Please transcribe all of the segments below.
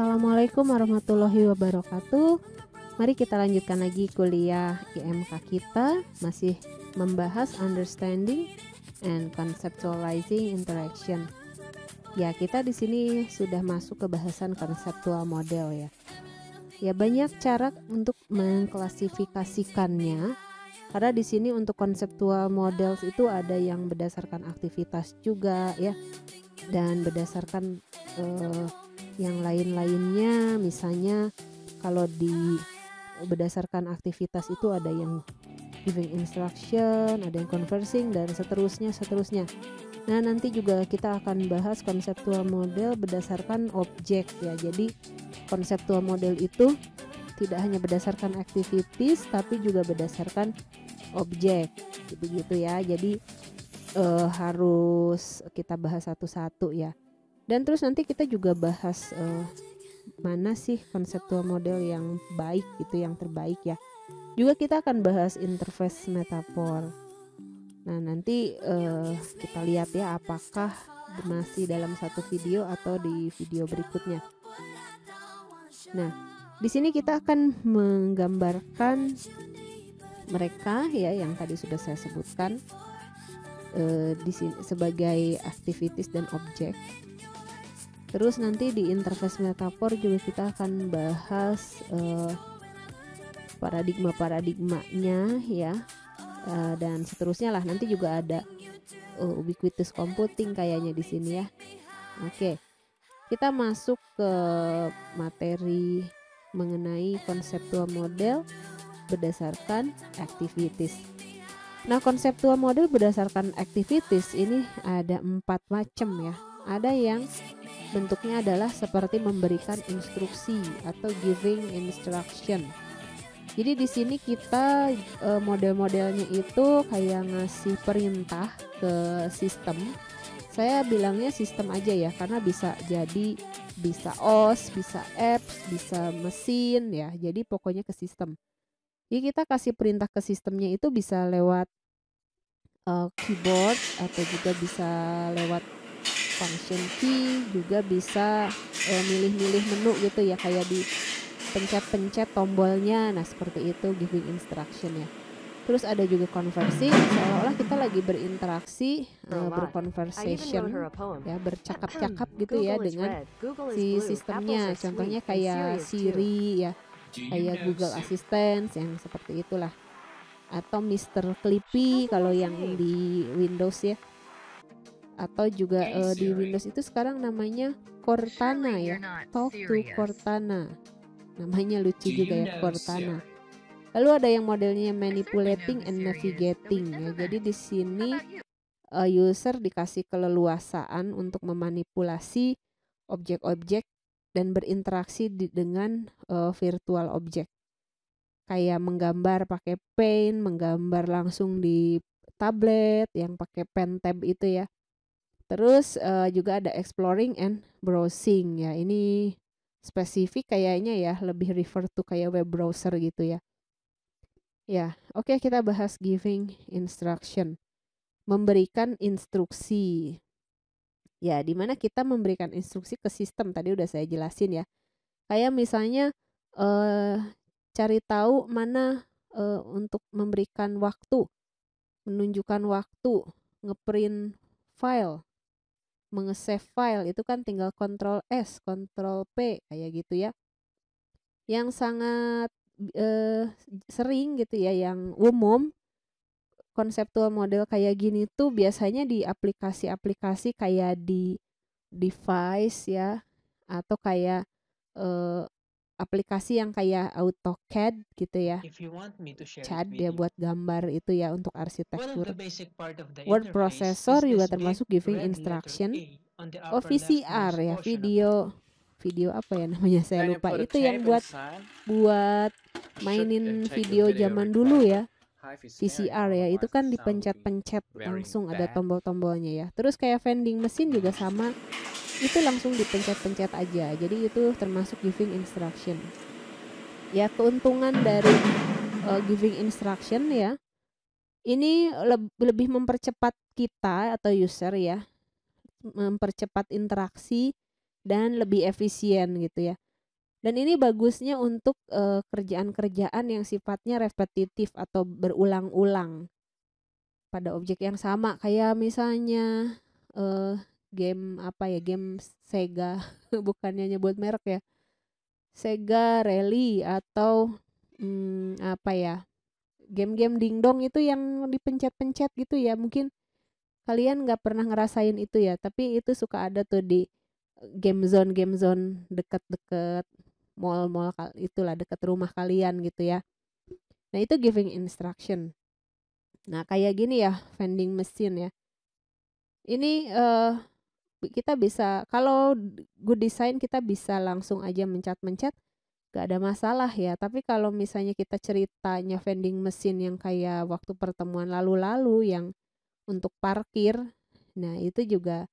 Assalamualaikum warahmatullahi wabarakatuh. Mari kita lanjutkan lagi kuliah IMK kita masih membahas understanding and conceptualizing interaction. Ya, kita di sini sudah masuk ke bahasan konseptual model ya. Ya banyak cara untuk mengklasifikasikannya karena di sini untuk konseptual models itu ada yang berdasarkan aktivitas juga ya dan berdasarkan uh, yang lain-lainnya misalnya kalau di berdasarkan aktivitas itu ada yang giving instruction, ada yang conversing dan seterusnya seterusnya. Nah, nanti juga kita akan bahas konseptual model berdasarkan objek ya. Jadi konseptual model itu tidak hanya berdasarkan aktivitas tapi juga berdasarkan objek. Begitu ya. Jadi eh, harus kita bahas satu-satu ya dan terus nanti kita juga bahas uh, mana sih konseptual model yang baik itu yang terbaik ya juga kita akan bahas interface metafor nah nanti uh, kita lihat ya apakah masih dalam satu video atau di video berikutnya nah di sini kita akan menggambarkan mereka ya yang tadi sudah saya sebutkan uh, di sini sebagai aktivitas dan objek Terus nanti di interface metafor juga kita akan bahas uh, paradigma-paradigmanya ya uh, dan seterusnya lah. Nanti juga ada uh, ubiquitous computing kayaknya di sini ya. Oke. Okay. Kita masuk ke materi mengenai konseptual model berdasarkan activities. Nah, konseptual model berdasarkan activities ini ada empat macam ya. Ada yang bentuknya adalah seperti memberikan instruksi atau giving instruction. Jadi di sini kita e, model-modelnya itu kayak ngasih perintah ke sistem. Saya bilangnya sistem aja ya karena bisa jadi bisa OS, bisa apps, bisa mesin ya. Jadi pokoknya ke sistem. Jadi kita kasih perintah ke sistemnya itu bisa lewat e, keyboard atau juga bisa lewat function key juga bisa e, milih-milih menu gitu ya kayak di pencet-pencet tombolnya nah seperti itu giving instruction ya terus ada juga konversi seolah-olah kita lagi berinteraksi uh, e, berconversation ya bercakap-cakap gitu ya dengan si sistemnya contohnya kayak Siri ya kayak Google Assistant yang seperti itulah atau Mr. Clippy kalau yang di Windows ya atau juga uh, di Windows itu sekarang namanya Cortana ya. Talk to Cortana. Namanya lucu juga ya Cortana. Lalu ada yang modelnya manipulating and navigating ya. Jadi di sini uh, user dikasih keleluasaan untuk memanipulasi objek-objek dan berinteraksi di, dengan uh, virtual objek. Kayak menggambar pakai paint, menggambar langsung di tablet yang pakai pen tab itu ya. Terus uh, juga ada exploring and browsing ya. Ini spesifik kayaknya ya, lebih refer to kayak web browser gitu ya. Ya, oke okay, kita bahas giving instruction. Memberikan instruksi. Ya, di mana kita memberikan instruksi ke sistem tadi udah saya jelasin ya. Kayak misalnya eh cari tahu mana eh, untuk memberikan waktu, menunjukkan waktu, ngeprint file menge-save file itu kan tinggal Ctrl S, Ctrl P kayak gitu ya. Yang sangat eh, sering gitu ya, yang umum konseptual model kayak gini tuh biasanya di aplikasi-aplikasi kayak di device ya atau kayak eh, aplikasi yang kayak AutoCAD gitu ya. If you CAD ya buat gambar itu ya untuk arsitektur. Word processor juga termasuk giving instruction. Oh VCR ya video video apa ya namanya saya lupa itu yang buat buat mainin video zaman dulu ya VCR ya itu kan dipencet-pencet langsung ada tombol-tombolnya ya terus kayak vending mesin juga sama itu langsung dipencet-pencet aja jadi itu termasuk giving instruction ya keuntungan dari uh, giving instruction ya ini le lebih mempercepat kita atau user ya mempercepat interaksi dan lebih efisien gitu ya dan ini bagusnya untuk eh, kerjaan-kerjaan yang sifatnya repetitif atau berulang-ulang pada objek yang sama kayak misalnya uh, game apa ya game Sega bukannya nyebut merek ya Sega Rally atau hmm, apa ya game-game dingdong itu yang dipencet-pencet gitu ya mungkin kalian nggak pernah ngerasain itu ya tapi itu suka ada tuh di eh, game zone game zone deket-deket mall-mall itulah deket rumah kalian gitu ya nah itu giving instruction nah kayak gini ya vending machine ya ini uh, kita bisa kalau good design kita bisa langsung aja mencat-mencat gak ada masalah ya tapi kalau misalnya kita ceritanya vending mesin yang kayak waktu pertemuan lalu-lalu yang untuk parkir nah itu juga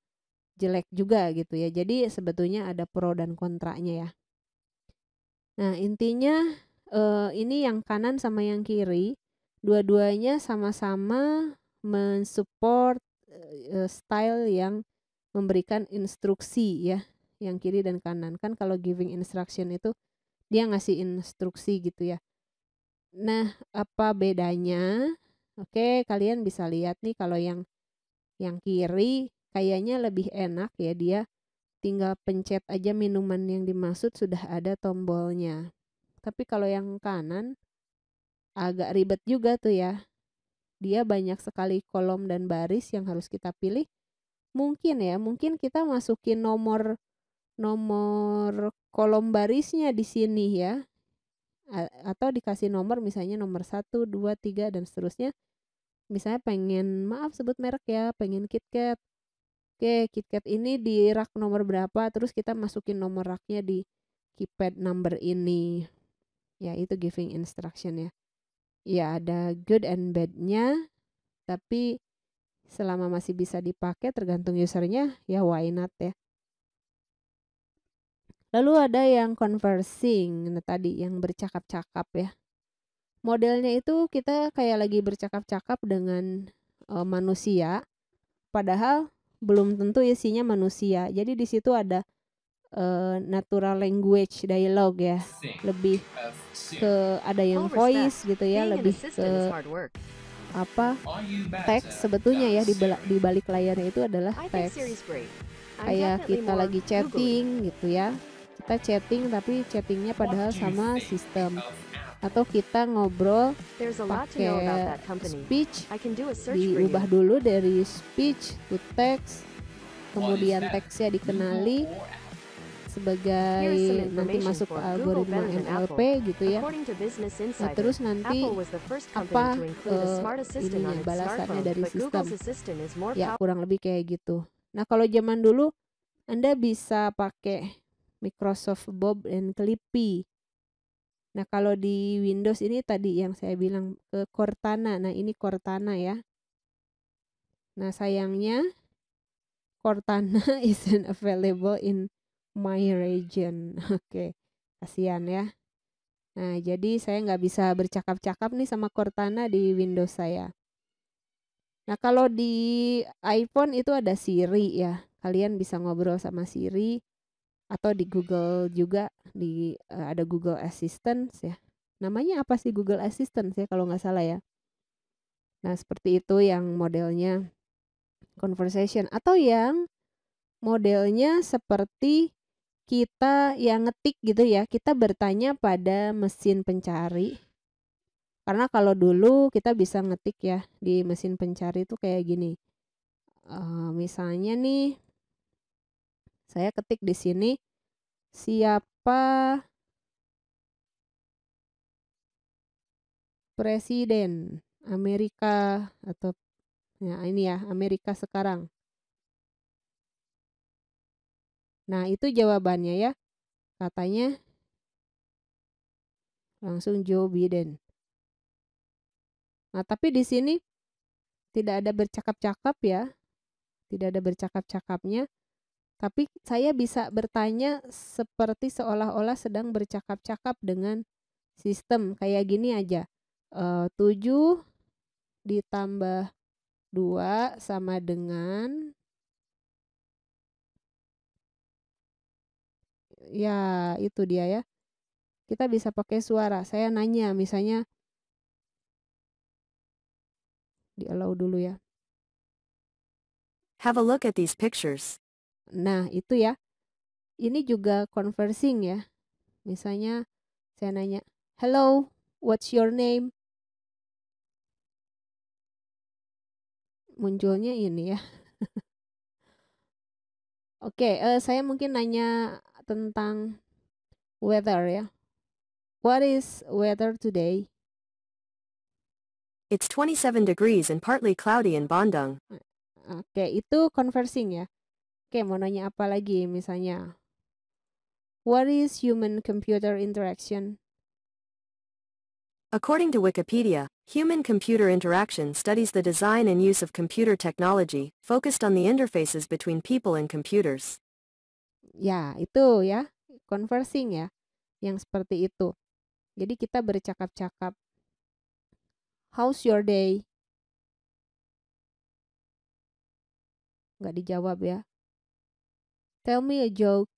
jelek juga gitu ya jadi sebetulnya ada pro dan kontranya ya nah intinya eh, ini yang kanan sama yang kiri dua-duanya sama-sama mensupport eh, eh style yang memberikan instruksi ya yang kiri dan kanan kan kalau giving instruction itu dia ngasih instruksi gitu ya nah apa bedanya oke kalian bisa lihat nih kalau yang yang kiri kayaknya lebih enak ya dia tinggal pencet aja minuman yang dimaksud sudah ada tombolnya tapi kalau yang kanan agak ribet juga tuh ya dia banyak sekali kolom dan baris yang harus kita pilih Mungkin ya, mungkin kita masukin nomor nomor kolom barisnya di sini ya. atau dikasih nomor misalnya nomor 1, 2, 3 dan seterusnya. Misalnya pengen maaf sebut merek ya, pengen KitKat. Oke, KitKat ini di rak nomor berapa? Terus kita masukin nomor raknya di keypad number ini. Ya, itu giving instruction ya. Ya, ada good and bad-nya, tapi selama masih bisa dipakai tergantung usernya ya why not ya lalu ada yang conversing nah tadi yang bercakap-cakap ya modelnya itu kita kayak lagi bercakap-cakap dengan e, manusia padahal belum tentu isinya manusia jadi di situ ada uh, natural language dialog ya lebih ke ada yang voice gitu ya lebih ke apa teks sebetulnya ya di di balik layarnya itu adalah teks. Kayak kita lagi chatting gitu ya. Kita chatting tapi chattingnya padahal sama sistem atau kita ngobrol pakai speech diubah dulu dari speech to text kemudian teksnya dikenali sebagai nanti masuk ke algoritma MLP gitu ya. Nah, terus nanti apa eh, ini ininya balasannya dari sistem. Ya, kurang lebih kayak gitu. Nah, kalau zaman dulu Anda bisa pakai Microsoft Bob and Clippy. Nah, kalau di Windows ini tadi yang saya bilang ke Cortana. Nah, ini Cortana ya. Nah, sayangnya Cortana isn't available in My Region. Oke, kasihan ya. Nah, jadi saya nggak bisa bercakap-cakap nih sama Cortana di Windows saya. Nah, kalau di iPhone itu ada Siri ya. Kalian bisa ngobrol sama Siri atau di Google juga di uh, ada Google Assistant ya. Namanya apa sih Google Assistant ya kalau nggak salah ya. Nah, seperti itu yang modelnya conversation atau yang modelnya seperti kita yang ngetik gitu ya, kita bertanya pada mesin pencari. Karena kalau dulu kita bisa ngetik ya di mesin pencari itu kayak gini. Uh, misalnya nih, saya ketik di sini siapa presiden Amerika atau ya ini ya Amerika sekarang Nah, itu jawabannya ya. Katanya langsung Joe Biden. Nah, tapi di sini tidak ada bercakap-cakap ya. Tidak ada bercakap-cakapnya. Tapi saya bisa bertanya seperti seolah-olah sedang bercakap-cakap dengan sistem. Kayak gini aja. E, eh, 7 ditambah 2 sama dengan ya itu dia ya kita bisa pakai suara saya nanya misalnya di allow dulu ya have a look at these pictures nah itu ya ini juga conversing ya misalnya saya nanya hello what's your name munculnya ini ya Oke, okay, uh, eh, saya mungkin nanya tentang weather ya. What is weather today? It's 27 degrees and partly cloudy in Bandung. Oke, okay, itu conversing ya. Oke, okay, mau nanya apa lagi misalnya? What is human computer interaction? According to Wikipedia, human computer interaction studies the design and use of computer technology, focused on the interfaces between people and computers. Ya, itu ya, conversing ya, yang seperti itu. Jadi kita bercakap-cakap. How's your day? Nggak dijawab ya. Tell me a joke.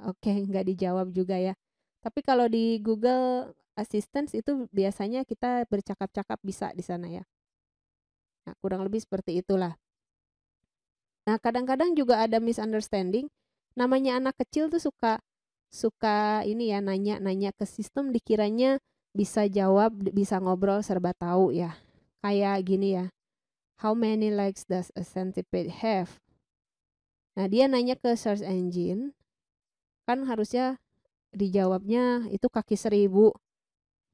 Oke, nggak dijawab juga ya. Tapi kalau di Google Assistant itu biasanya kita bercakap-cakap bisa di sana ya. Nah, kurang lebih seperti itulah. Nah, kadang-kadang juga ada misunderstanding. Namanya anak kecil tuh suka suka ini ya nanya-nanya ke sistem dikiranya bisa jawab, bisa ngobrol serba tahu ya. Kayak gini ya. How many legs does a centipede have? Nah, dia nanya ke search engine. Kan harusnya dijawabnya itu kaki seribu.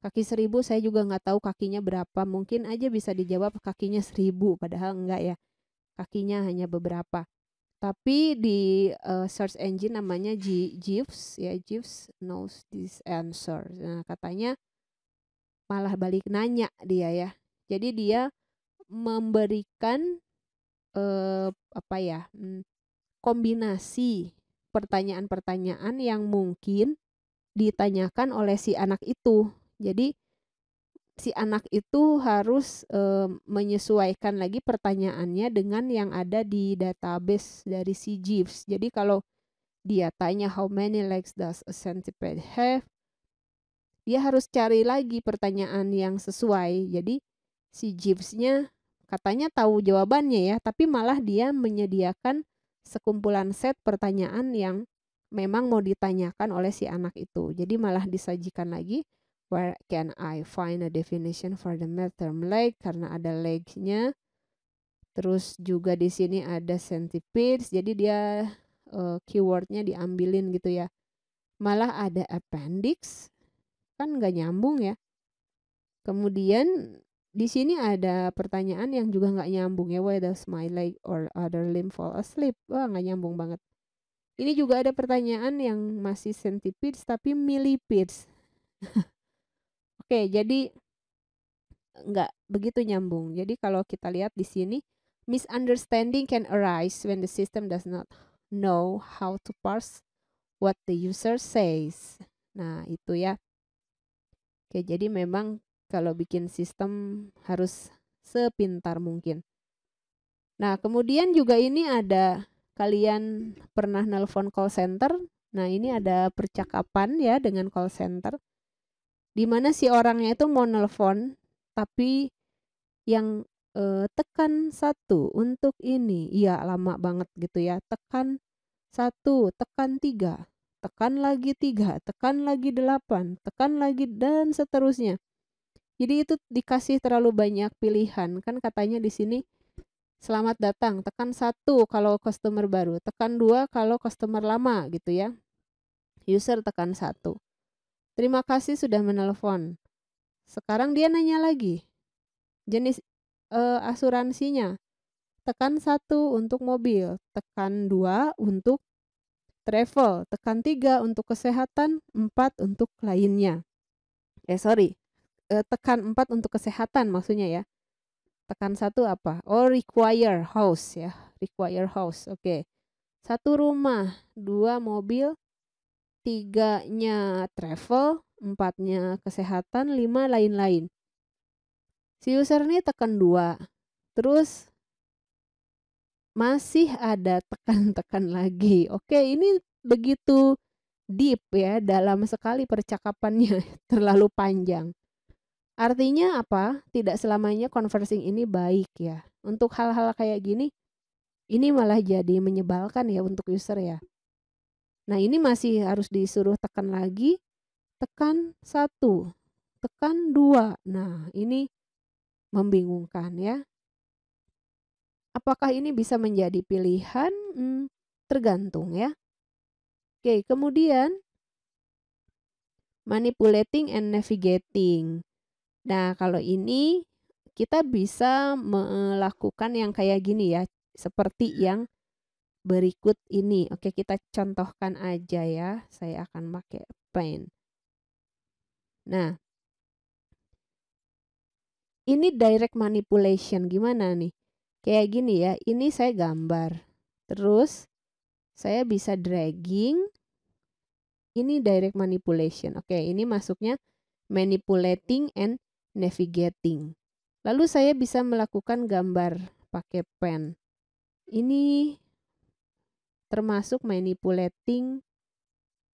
Kaki seribu saya juga nggak tahu kakinya berapa. Mungkin aja bisa dijawab kakinya seribu, padahal enggak ya kakinya hanya beberapa. Tapi di uh, search engine namanya G Jeeves ya Jeeves knows this answer. Nah, katanya malah balik nanya dia ya. Jadi dia memberikan uh, apa ya hmm, kombinasi pertanyaan-pertanyaan yang mungkin ditanyakan oleh si anak itu. Jadi si anak itu harus e, menyesuaikan lagi pertanyaannya dengan yang ada di database dari si Jeeves. Jadi kalau dia tanya how many legs does a centipede have, dia harus cari lagi pertanyaan yang sesuai. Jadi si jeeves katanya tahu jawabannya ya, tapi malah dia menyediakan sekumpulan set pertanyaan yang memang mau ditanyakan oleh si anak itu. Jadi malah disajikan lagi Where can I find a definition for the term leg? Karena ada legnya. nya Terus juga di sini ada centipedes. Jadi dia uh, keywordnya diambilin gitu ya. Malah ada appendix. Kan nggak nyambung ya. Kemudian di sini ada pertanyaan yang juga nggak nyambung ya. Why does my leg or other limb fall asleep? Wah nggak nyambung banget. Ini juga ada pertanyaan yang masih centipedes tapi millipedes. Oke, jadi nggak begitu nyambung. Jadi kalau kita lihat di sini, misunderstanding can arise when the system does not know how to parse what the user says. Nah, itu ya. Oke, jadi memang kalau bikin sistem harus sepintar mungkin. Nah, kemudian juga ini ada kalian pernah nelpon call center. Nah, ini ada percakapan ya dengan call center di mana si orangnya itu mau nelfon tapi yang e, tekan satu untuk ini iya lama banget gitu ya tekan satu tekan tiga tekan lagi tiga tekan lagi delapan tekan lagi dan seterusnya jadi itu dikasih terlalu banyak pilihan kan katanya di sini selamat datang tekan satu kalau customer baru tekan dua kalau customer lama gitu ya user tekan satu Terima kasih sudah menelpon. Sekarang dia nanya lagi. Jenis uh, asuransinya. Tekan satu untuk mobil, tekan dua untuk travel, tekan tiga untuk kesehatan, empat untuk lainnya. Eh sorry, uh, tekan empat untuk kesehatan maksudnya ya. Tekan satu apa? Oh require house ya, require house. Oke. Okay. Satu rumah, dua mobil, tiganya travel, empatnya kesehatan, lima lain-lain. Si user ini tekan dua, terus masih ada tekan-tekan lagi. Oke, ini begitu deep ya dalam sekali percakapannya, terlalu panjang. Artinya apa? Tidak selamanya conversing ini baik ya. Untuk hal-hal kayak gini, ini malah jadi menyebalkan ya untuk user ya. Nah, ini masih harus disuruh tekan lagi. Tekan satu, tekan dua. Nah, ini membingungkan ya. Apakah ini bisa menjadi pilihan? Hmm, tergantung ya. Oke, kemudian manipulating and navigating. Nah, kalau ini kita bisa melakukan yang kayak gini ya, seperti yang berikut ini. Oke, kita contohkan aja ya. Saya akan pakai pen. Nah, ini direct manipulation gimana nih? Kayak gini ya, ini saya gambar. Terus saya bisa dragging. Ini direct manipulation. Oke, ini masuknya manipulating and navigating. Lalu saya bisa melakukan gambar pakai pen. Ini termasuk manipulating.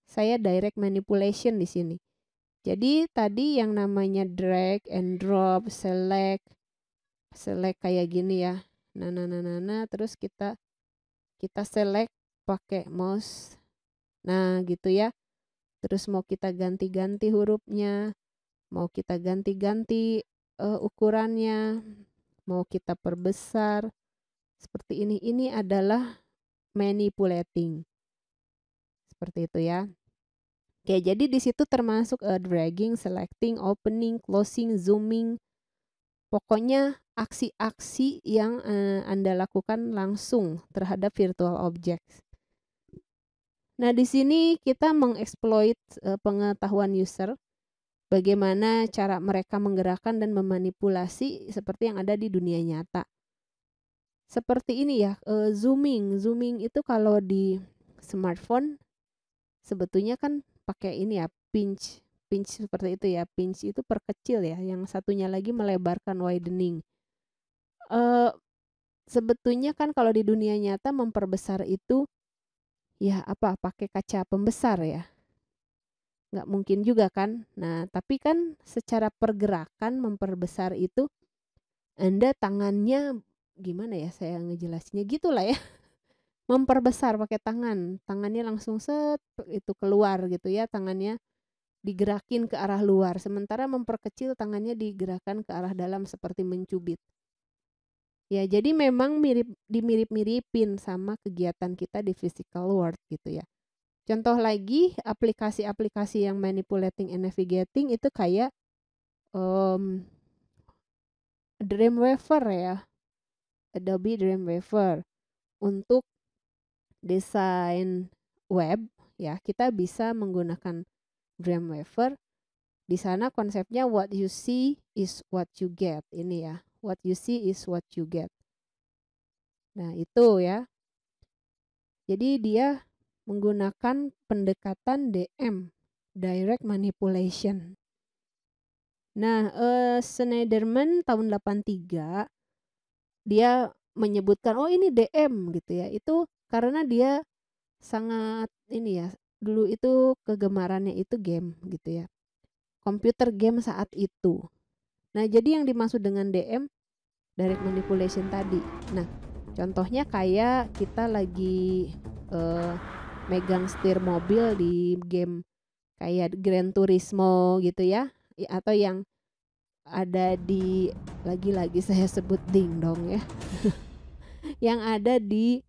Saya direct manipulation di sini. Jadi tadi yang namanya drag and drop, select, select kayak gini ya. Nah, nah, nah, nah, nah. terus kita kita select pakai mouse. Nah, gitu ya. Terus mau kita ganti-ganti hurufnya, mau kita ganti-ganti uh, ukurannya, mau kita perbesar. Seperti ini. Ini adalah manipulating. Seperti itu ya. Oke, jadi di situ termasuk uh, dragging, selecting, opening, closing, zooming. Pokoknya aksi-aksi yang uh, Anda lakukan langsung terhadap virtual objects. Nah, di sini kita mengeksploit uh, eh, pengetahuan user bagaimana cara mereka menggerakkan dan memanipulasi seperti yang ada di dunia nyata seperti ini ya, e, zooming. Zooming itu kalau di smartphone sebetulnya kan pakai ini ya, pinch. Pinch seperti itu ya. Pinch itu perkecil ya, yang satunya lagi melebarkan widening. E, sebetulnya kan kalau di dunia nyata memperbesar itu ya apa? Pakai kaca pembesar ya nggak mungkin juga kan. Nah, tapi kan secara pergerakan memperbesar itu Anda tangannya gimana ya saya ngejelasinnya gitulah ya memperbesar pakai tangan tangannya langsung set itu keluar gitu ya tangannya digerakin ke arah luar sementara memperkecil tangannya digerakkan ke arah dalam seperti mencubit ya jadi memang mirip dimirip-miripin sama kegiatan kita di physical world gitu ya contoh lagi aplikasi-aplikasi yang manipulating and navigating itu kayak um, Dreamweaver ya Adobe Dreamweaver. Untuk desain web ya, kita bisa menggunakan Dreamweaver. Di sana konsepnya what you see is what you get. Ini ya, what you see is what you get. Nah, itu ya. Jadi dia menggunakan pendekatan DM, direct manipulation. Nah, uh, eh, Schneiderman tahun 83 dia menyebutkan oh ini DM gitu ya itu karena dia sangat ini ya dulu itu kegemarannya itu game gitu ya komputer game saat itu nah jadi yang dimaksud dengan DM direct manipulation tadi nah contohnya kayak kita lagi eh, megang setir mobil di game kayak Grand Turismo gitu ya atau yang ada di lagi-lagi saya sebut ding dong ya yang ada di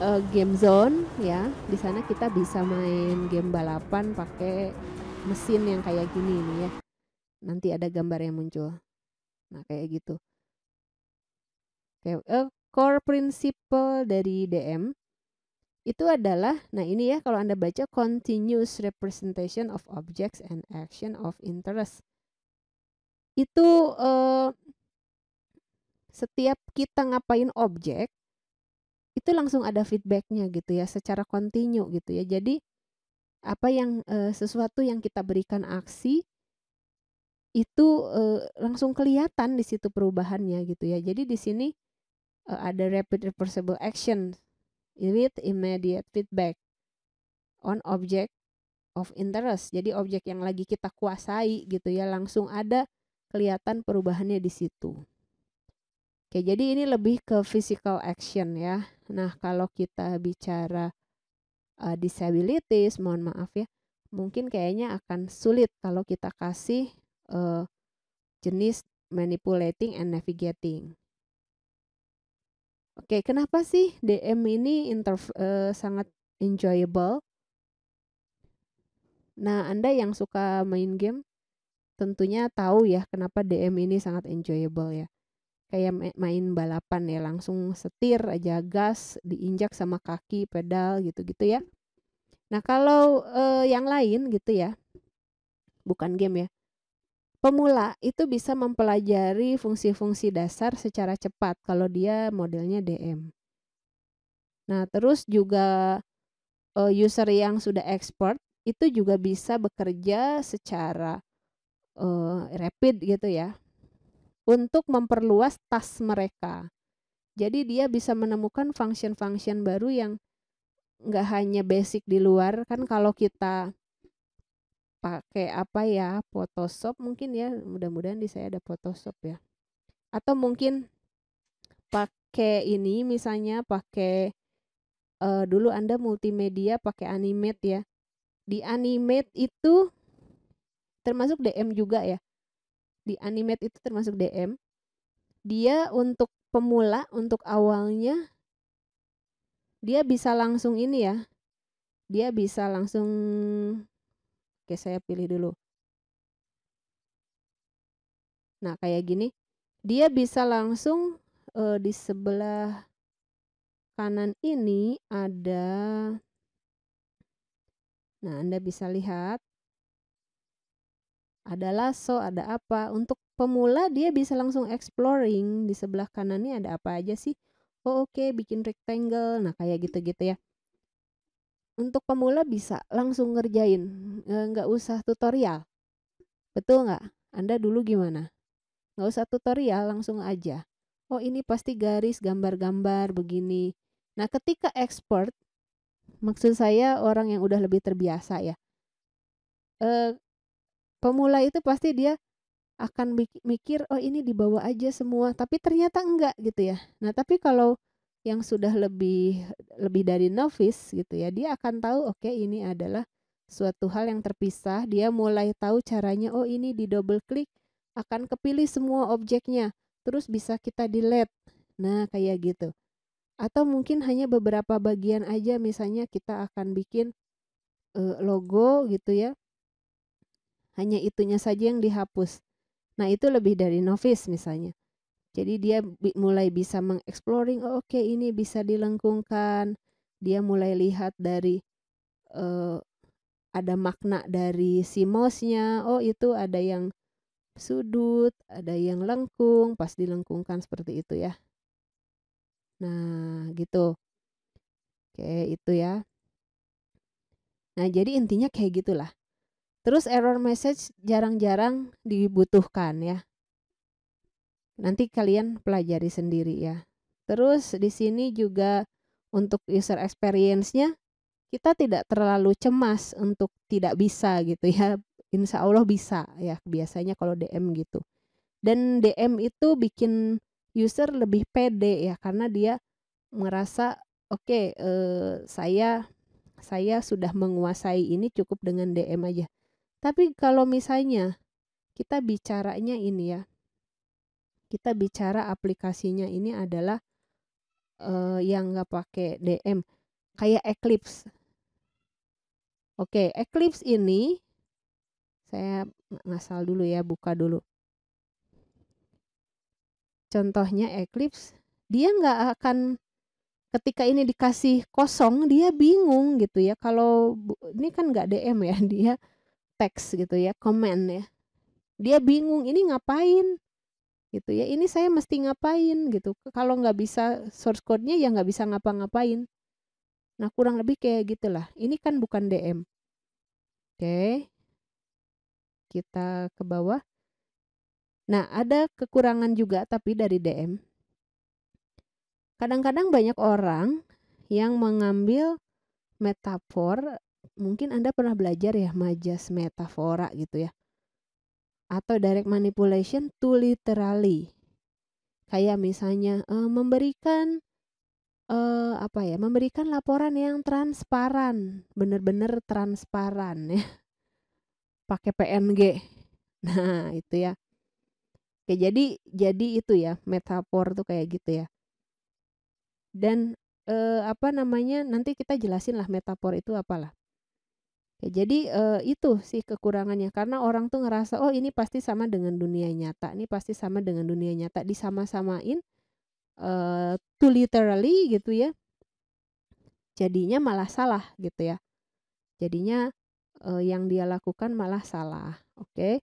uh, game zone ya di sana kita bisa main game balapan pakai mesin yang kayak gini ini ya nanti ada gambar yang muncul nah kayak gitu Oke, uh, core principle dari DM itu adalah nah ini ya kalau Anda baca continuous representation of objects and action of interest. Itu, eh, setiap kita ngapain objek, itu langsung ada feedbacknya gitu ya, secara kontinu gitu ya. Jadi, apa yang, eee, sesuatu yang kita berikan aksi itu, eee, langsung kelihatan di situ perubahannya gitu ya. Jadi di sini, eee, ada rapid reversible action with immediate feedback on object of interest. Jadi objek yang lagi kita kuasai gitu ya, langsung ada kelihatan perubahannya di situ. Oke, jadi ini lebih ke physical action ya. Nah, kalau kita bicara uh, disabilities, mohon maaf ya, mungkin kayaknya akan sulit kalau kita kasih uh, jenis manipulating and navigating. Oke, kenapa sih DM ini uh, sangat enjoyable? Nah, Anda yang suka main game, tentunya tahu ya kenapa DM ini sangat enjoyable ya. Kayak main balapan ya, langsung setir aja gas, diinjak sama kaki pedal gitu-gitu ya. Nah, kalau eh, yang lain gitu ya. Bukan game ya. Pemula itu bisa mempelajari fungsi-fungsi dasar secara cepat kalau dia modelnya DM. Nah, terus juga eh, user yang sudah expert itu juga bisa bekerja secara uh, rapid gitu ya untuk memperluas tas mereka. Jadi dia bisa menemukan function-function baru yang nggak hanya basic di luar kan kalau kita pakai apa ya Photoshop mungkin ya mudah-mudahan di saya ada Photoshop ya atau mungkin pakai ini misalnya pakai uh, dulu anda multimedia pakai animate ya di animate itu termasuk DM juga ya di animate itu termasuk DM dia untuk pemula untuk awalnya dia bisa langsung ini ya dia bisa langsung oke saya pilih dulu nah kayak gini dia bisa langsung uh, di sebelah kanan ini ada nah Anda bisa lihat ada lasso, ada apa. Untuk pemula dia bisa langsung exploring di sebelah kanan ini ada apa aja sih. Oh oke, okay, bikin rectangle. Nah, kayak gitu-gitu ya. Untuk pemula bisa langsung ngerjain, eh, nggak usah tutorial. Betul nggak? Anda dulu gimana? Nggak usah tutorial, langsung aja. Oh ini pasti garis, gambar-gambar, begini. Nah ketika expert, maksud saya orang yang udah lebih terbiasa ya, eh, Pemula itu pasti dia akan mikir oh ini dibawa aja semua, tapi ternyata enggak gitu ya. Nah, tapi kalau yang sudah lebih lebih dari novice gitu ya, dia akan tahu oke okay, ini adalah suatu hal yang terpisah, dia mulai tahu caranya oh ini di double klik akan kepilih semua objeknya, terus bisa kita delete. Nah, kayak gitu atau mungkin hanya beberapa bagian aja misalnya kita akan bikin e, logo gitu ya hanya itunya saja yang dihapus. Nah, itu lebih dari novice misalnya. Jadi dia bi mulai bisa mengexploring, oh, oke okay, ini bisa dilengkungkan. Dia mulai lihat dari uh, ada makna dari simosnya. Oh, itu ada yang sudut, ada yang lengkung, pas dilengkungkan seperti itu ya. Nah, gitu. Oke, itu ya. Nah, jadi intinya kayak gitulah. Terus error message jarang-jarang dibutuhkan ya. Nanti kalian pelajari sendiri ya. Terus di sini juga untuk user experience-nya kita tidak terlalu cemas untuk tidak bisa gitu ya. Insya Allah bisa ya biasanya kalau DM gitu. Dan DM itu bikin user lebih pede ya karena dia merasa oke okay, eh, saya saya sudah menguasai ini cukup dengan DM aja tapi kalau misalnya kita bicaranya ini ya, kita bicara aplikasinya ini adalah uh, yang nggak pakai DM, kayak Eclipse. Oke, Eclipse ini saya ngasal dulu ya, buka dulu. Contohnya Eclipse, dia nggak akan ketika ini dikasih kosong dia bingung gitu ya kalau ini kan nggak DM ya dia teks gitu ya, komen ya. Dia bingung ini ngapain gitu ya. Ini saya mesti ngapain gitu. Kalau nggak bisa source code-nya ya nggak bisa ngapa-ngapain. Nah kurang lebih kayak gitulah. Ini kan bukan DM. Oke, kita ke bawah. Nah ada kekurangan juga tapi dari DM. Kadang-kadang banyak orang yang mengambil metafor mungkin Anda pernah belajar ya majas metafora gitu ya. Atau direct manipulation to literally. Kayak misalnya uh, memberikan uh, apa ya? Memberikan laporan yang transparan, benar-benar transparan ya. Pakai PNG. Nah, itu ya. Oke, jadi jadi itu ya, metafor tuh kayak gitu ya. Dan eh, apa namanya nanti kita jelasin lah metafor itu apalah Ya, jadi uh, itu sih kekurangannya karena orang tuh ngerasa oh ini pasti sama dengan dunia nyata, ini pasti sama dengan dunia nyata disama-samain uh, too literally gitu ya. Jadinya malah salah gitu ya. Jadinya uh, yang dia lakukan malah salah. Oke. Okay?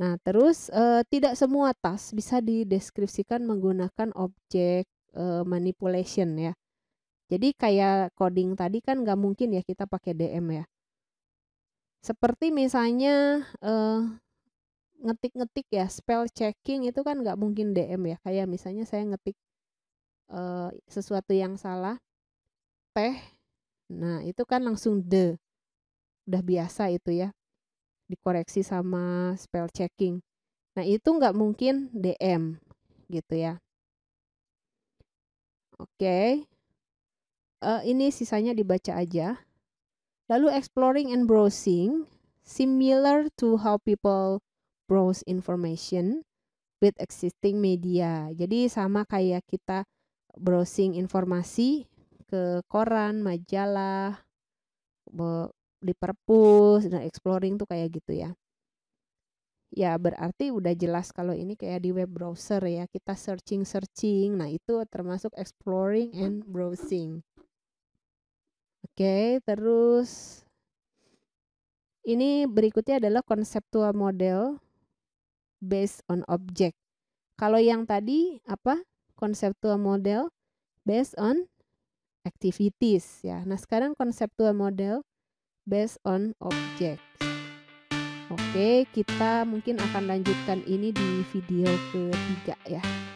Nah, terus uh, tidak semua tas bisa dideskripsikan menggunakan objek uh, manipulation ya. Jadi kayak coding tadi kan nggak mungkin ya kita pakai DM ya seperti misalnya, ngetik eh, ngetik-ngetik ya, spell checking itu kan nggak mungkin DM ya, kayak misalnya saya ngetik, uh, sesuatu yang salah, "teh", nah itu kan langsung de udah biasa itu ya, dikoreksi sama spell checking. Nah itu nggak mungkin DM, gitu ya. Oke, uh, ini sisanya dibaca aja. Lalu exploring and browsing, similar to how people browse information with existing media. Jadi sama kayak kita browsing informasi ke koran, majalah, di perpus, dan nah, exploring tuh kayak gitu ya. Ya berarti udah jelas kalau ini kayak di web browser ya, kita searching-searching. Nah itu termasuk exploring and browsing. Oke, terus ini berikutnya adalah konseptual model based on object. Kalau yang tadi apa? Konseptual model based on activities ya. Nah, sekarang konseptual model based on object. Oke, kita mungkin akan lanjutkan ini di video ketiga ya.